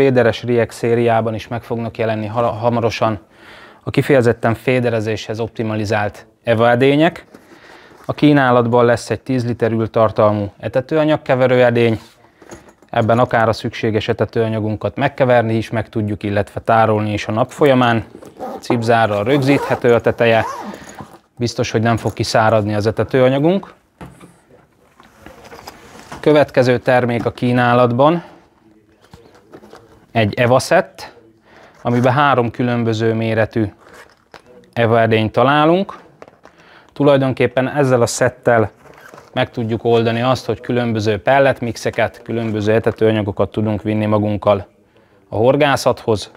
féderes riek szériában is meg fognak jelenni hamarosan a kifejezetten féderezéshez optimalizált evaedények. A kínálatban lesz egy 10 liter ültartalmú etetőanyagkeverő edény, ebben akár a szükséges etetőanyagunkat megkeverni is meg tudjuk, illetve tárolni is a nap folyamán. Cipzárral rögzíthető a teteje, biztos, hogy nem fog kiszáradni az etetőanyagunk. Következő termék a kínálatban, egy evaszett, amiben három különböző méretű everdényt találunk. Tulajdonképpen ezzel a szettel meg tudjuk oldani azt, hogy különböző pelletmixeket, különböző etetőanyagokat tudunk vinni magunkkal a horgászathoz.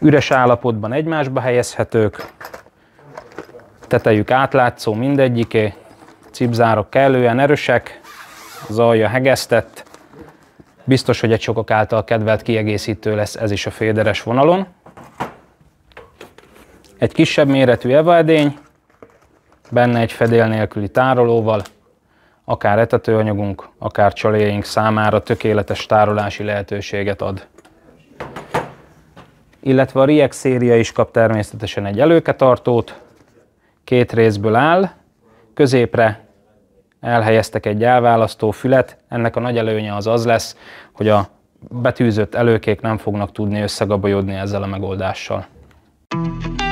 Üres állapotban egymásba helyezhetők, tetejük átlátszó mindegyiké, cipzárok kellően erősek, az alja hegesztett, Biztos, hogy egy sokak által kedvelt kiegészítő lesz ez is a féderes vonalon. Egy kisebb méretű evaedény, benne egy fedél nélküli tárolóval, akár etetőanyagunk, akár csaléjaink számára tökéletes tárolási lehetőséget ad. Illetve a Riex széria is kap természetesen egy előketartót, két részből áll, középre elhelyeztek egy elválasztó fület. Ennek a nagy előnye az az lesz, hogy a betűzött előkék nem fognak tudni összegabolyodni ezzel a megoldással. Thank you